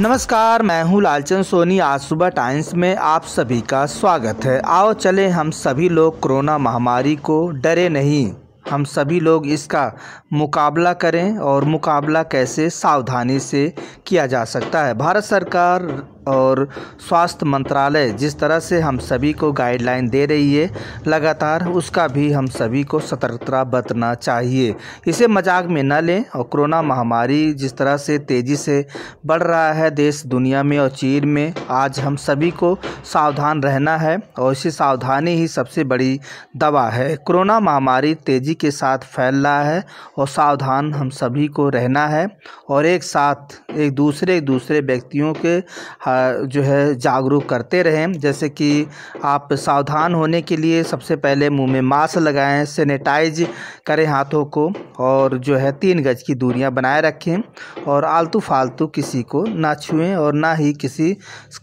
नमस्कार मैं हूं लालचंद सोनी आज सुबह टाइम्स में आप सभी का स्वागत है आओ चले हम सभी लोग कोरोना महामारी को डरे नहीं हम सभी लोग इसका मुकाबला करें और मुकाबला कैसे सावधानी से किया जा सकता है भारत सरकार और स्वास्थ्य मंत्रालय जिस तरह से हम सभी को गाइडलाइन दे रही है लगातार उसका भी हम सभी को सतर्कता बरतना चाहिए इसे मजाक में न लें और कोरोना महामारी जिस तरह से तेज़ी से बढ़ रहा है देश दुनिया में और चीन में आज हम सभी को सावधान रहना है और इसी सावधानी ही सबसे बड़ी दवा है कोरोना महामारी तेज़ी के साथ फैल रहा है और सावधान हम सभी को रहना है और एक साथ एक दूसरे दूसरे व्यक्तियों के जो है जागरूक करते रहें जैसे कि आप सावधान होने के लिए सबसे पहले मुंह में मास्क लगाएं सेनेटाइज करें हाथों को और जो है तीन गज की दूरियां बनाए रखें और आलतू फालतू किसी को ना छुएं और ना ही किसी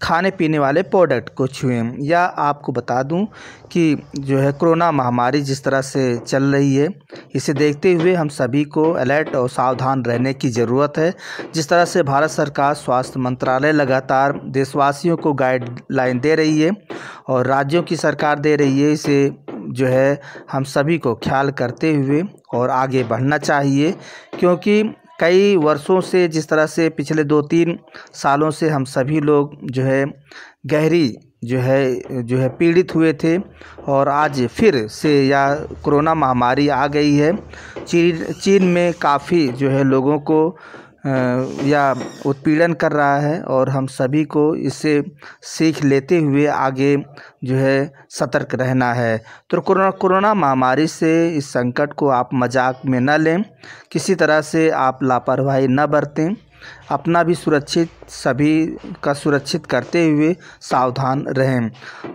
खाने पीने वाले प्रोडक्ट को छुएं या आपको बता दूं कि जो है कोरोना महामारी जिस तरह से चल रही है इसे देखते हुए हम सभी को अलर्ट और सावधान रहने की ज़रूरत है जिस तरह से भारत सरकार स्वास्थ्य मंत्रालय लगातार देशवासियों को गाइडलाइन दे रही है और राज्यों की सरकार दे रही है इसे जो है हम सभी को ख्याल करते हुए और आगे बढ़ना चाहिए क्योंकि कई वर्षों से जिस तरह से पिछले दो तीन सालों से हम सभी लोग जो है गहरी जो है जो है पीड़ित हुए थे और आज फिर से यह कोरोना महामारी आ गई है चीन चीन में काफ़ी जो है लोगों को या उत्पीड़न कर रहा है और हम सभी को इसे सीख लेते हुए आगे जो है सतर्क रहना है तो कोरोना कोरोना महामारी से इस संकट को आप मज़ाक में न लें किसी तरह से आप लापरवाही न बरतें अपना भी सुरक्षित सभी का सुरक्षित करते हुए सावधान रहें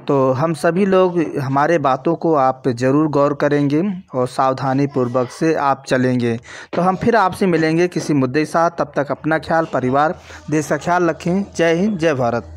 तो हम सभी लोग हमारे बातों को आप ज़रूर गौर करेंगे और सावधानी पूर्वक से आप चलेंगे तो हम फिर आपसे मिलेंगे किसी मुद्दे के साथ तब तक अपना ख्याल परिवार देश का ख्याल रखें जय हिंद जय भारत